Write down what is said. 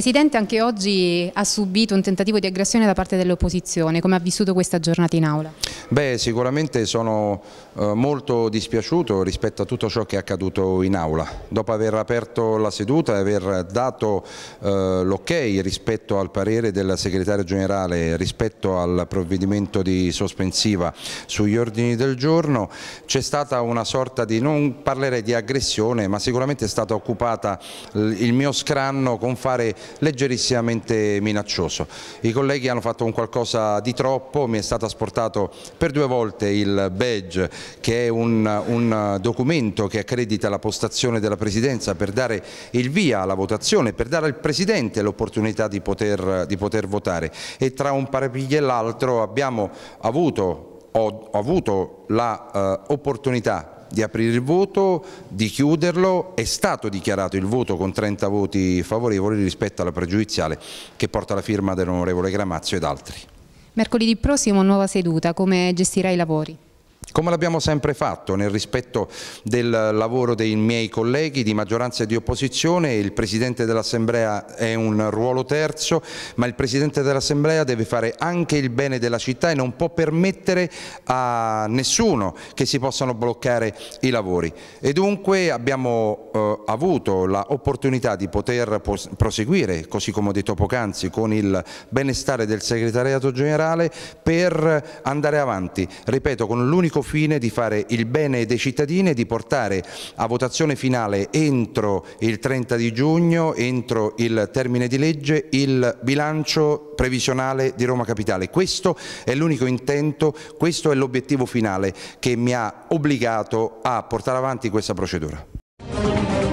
Presidente, anche oggi ha subito un tentativo di aggressione da parte dell'opposizione, come ha vissuto questa giornata in aula? Beh, sicuramente sono eh, molto dispiaciuto rispetto a tutto ciò che è accaduto in aula. Dopo aver aperto la seduta e aver dato eh, l'ok rispetto al parere del segretario generale rispetto al provvedimento di sospensiva sugli ordini del giorno, c'è stata una sorta di, non parlerei di aggressione, ma sicuramente è stata occupata eh, il mio scranno con fare leggerissimamente minaccioso. I colleghi hanno fatto un qualcosa di troppo, mi è stato asportato per due volte il badge che è un, un documento che accredita la postazione della Presidenza per dare il via alla votazione, per dare al Presidente l'opportunità di poter, di poter votare e tra un parapiglia e l'altro abbiamo avuto ho, avuto l'opportunità eh, di aprire il voto, di chiuderlo, è stato dichiarato il voto con 30 voti favorevoli rispetto alla pregiudiziale che porta la firma dell'onorevole Gramazio ed altri. Mercoledì prossimo nuova seduta, come gestirai i lavori? come l'abbiamo sempre fatto nel rispetto del lavoro dei miei colleghi di maggioranza e di opposizione, il Presidente dell'Assemblea è un ruolo terzo, ma il Presidente dell'Assemblea deve fare anche il bene della città e non può permettere a nessuno che si possano bloccare i lavori. E dunque abbiamo eh, avuto l'opportunità di poter proseguire, così come ho detto poc'anzi, con il benestare del Segretariato Generale per andare avanti, ripeto, con l'unico l'unico fine di fare il bene dei cittadini e di portare a votazione finale entro il 30 di giugno, entro il termine di legge, il bilancio previsionale di Roma Capitale. Questo è l'unico intento, questo è l'obiettivo finale che mi ha obbligato a portare avanti questa procedura.